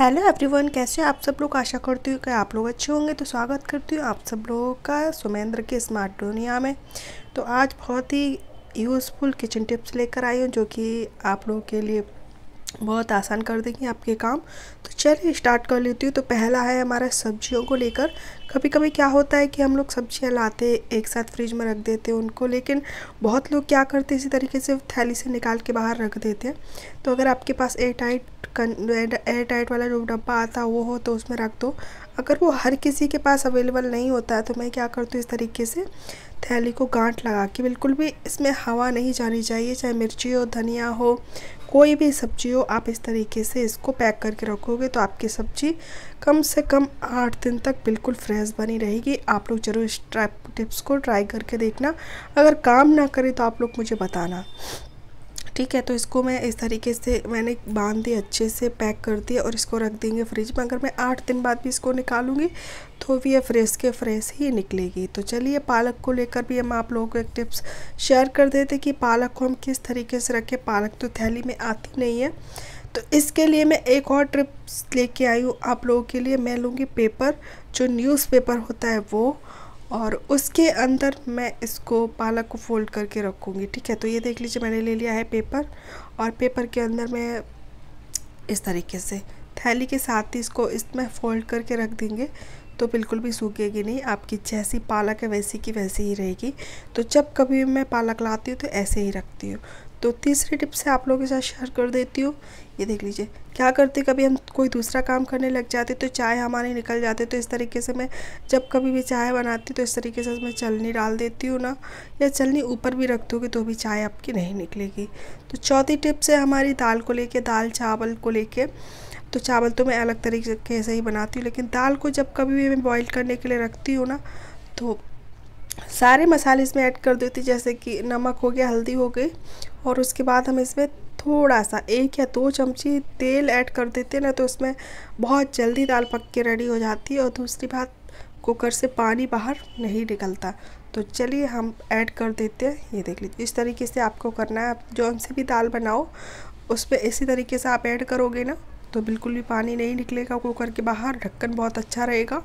hello everyone कैसे आप सब लोग आशा करती हूँ कि आप लोग अच्छे होंगे तो स्वागत करती हूँ आप सब लोगों का सुमेंद्र के स्मार्ट दुनिया में तो आज बहुत ही यूज़फुल किचन टिप्स लेकर आई हूँ जो कि आप लोगों के लिए बहुत आसान कर देंगे आपके काम तो चलिए स्टार्ट कर लेती हूँ तो पहला है हमारा सब्जियों को लेकर कभी कभी क्या होता है कि हम लोग सब्जियाँ लाते एक साथ फ्रिज में रख देते हैं उनको लेकिन बहुत लोग क्या करते हैं इसी तरीके से थैली से निकाल के बाहर रख देते हैं तो अगर आपके पास एयर टाइट एयर टाइट वाला जो डब्बा आता वो हो तो उसमें रख दो अगर वो हर किसी के पास अवेलेबल नहीं होता है तो मैं क्या करती हूँ इस तरीके से थैली को गांठ लगा के बिल्कुल भी इसमें हवा नहीं जानी चाहिए चाहे मिर्ची हो धनिया हो कोई भी सब्जी हो आप इस तरीके से इसको पैक करके रखोगे तो आपकी सब्जी कम से कम आठ दिन तक बिल्कुल फ्रेश बनी रहेगी आप लोग ज़रूर इस टिप्स को ट्राई करके देखना अगर काम ना करें तो आप लोग मुझे बताना ठीक है तो इसको मैं इस तरीके से मैंने बांध दी अच्छे से पैक कर दिया और इसको रख देंगे फ्रिज में अगर मैं आठ दिन बाद भी इसको निकालूंगी तो भी ये फ्रेश के फ्रेश ही निकलेगी तो चलिए पालक को लेकर भी हम आप लोगों को एक टिप्स शेयर कर देते कि पालक को हम किस तरीके से रखें पालक तो थैली में आती नहीं है तो इसके लिए मैं एक और ट्रिप्स लेके आई हूँ आप लोगों के लिए मैं लूँगी पेपर जो न्यूज़पेपर होता है वो और उसके अंदर मैं इसको पालक को फोल्ड करके रखूँगी ठीक है तो ये देख लीजिए मैंने ले लिया है पेपर और पेपर के अंदर मैं इस तरीके से थैली के साथ ही इसको इसमें फोल्ड करके रख देंगे तो बिल्कुल भी सूखेगी नहीं आपकी जैसी पालक है वैसी की वैसी ही रहेगी तो जब कभी मैं पालक लाती हूँ तो ऐसे ही रखती हूँ तो तीसरी टिप से आप लोगों के साथ शेयर कर देती हूँ ये देख लीजिए क्या करते कभी हम कोई दूसरा काम करने लग जाते तो चाय हमारे निकल जाते तो इस तरीके से मैं जब कभी भी चाय बनाती तो इस तरीके से मैं चलनी डाल देती हूँ ना या चलनी ऊपर भी रख दूँगी तो भी चाय आपकी नहीं निकलेगी तो चौथी टिप से हमारी दाल को लेके दाल चावल को लेके तो चावल तो मैं अलग तरीके से ही बनाती हूँ लेकिन दाल को जब कभी भी मैं बॉईल करने के लिए रखती हूँ ना तो सारे मसाले इसमें ऐड कर देती जैसे कि नमक हो गया हल्दी हो गई और उसके बाद हम इसमें थोड़ा सा एक या दो चमची तेल ऐड कर देते हैं ना तो उसमें बहुत जल्दी दाल पक के रेडी हो जाती है और दूसरी बात कुकर से पानी बाहर नहीं निकलता तो चलिए हम ऐड कर देते हैं ये देख लीजिए इस तरीके से आपको करना है आप जो से भी दाल बनाओ उसमें इसी तरीके से आप ऐड करोगे ना तो बिल्कुल भी पानी नहीं निकलेगा कुकर के बाहर ढक्कन बहुत अच्छा रहेगा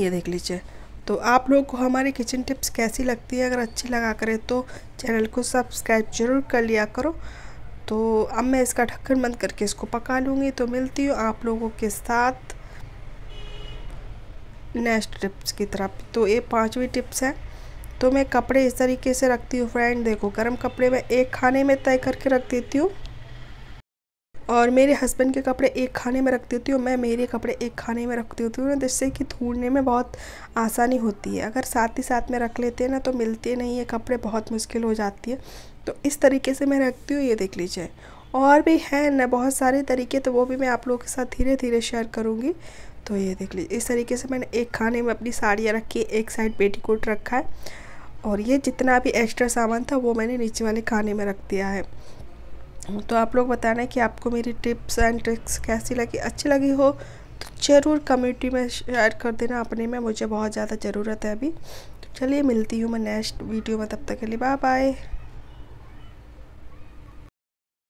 ये देख लीजिए तो आप लोगों को हमारी किचन टिप्स कैसी लगती है अगर अच्छी लगा करें तो चैनल को सब्सक्राइब जरूर कर लिया करो तो अब मैं इसका ढक्कन बंद करके इसको पका लूँगी तो मिलती हूँ आप लोगों के साथ नेक्स्ट टिप्स की तरफ तो ये पाँचवीं टिप्स है तो मैं कपड़े इस तरीके से रखती हूँ फ्रेंड देखो गर्म कपड़े में एक खाने में तय करके रख देती हूँ और मेरे हस्बैंड के कपड़े एक खाने में रख देती हूँ मैं मेरे कपड़े एक खाने में रख देती हूँ ना जिससे कि ढूंढने में बहुत आसानी होती है अगर साथ ही साथ में रख लेते हैं ना तो मिलते नहीं है कपड़े बहुत मुश्किल हो जाती है तो इस तरीके से मैं रखती हूँ ये देख लीजिए और भी हैं ना बहुत सारे तरीके तो वो भी मैं आप लोगों के साथ धीरे धीरे शेयर करूँगी तो ये देख लीजिए इस तरीके से मैंने एक खाने में अपनी साड़ियाँ रखी एक साइड कोट रखा है और ये जितना भी एक्स्ट्रा सामान था वो मैंने नीचे वाले खाने में रख दिया है तो आप लोग बताना कि आपको मेरी टिप्स एंड ट्रिक्स कैसी लगी अच्छी लगी हो तो ज़रूर कम्युनिटी में शेयर कर देना अपने में मुझे बहुत ज़्यादा ज़रूरत है अभी तो चलिए मिलती हूँ मैं नेक्स्ट वीडियो में तब तक के लिए बाय बाय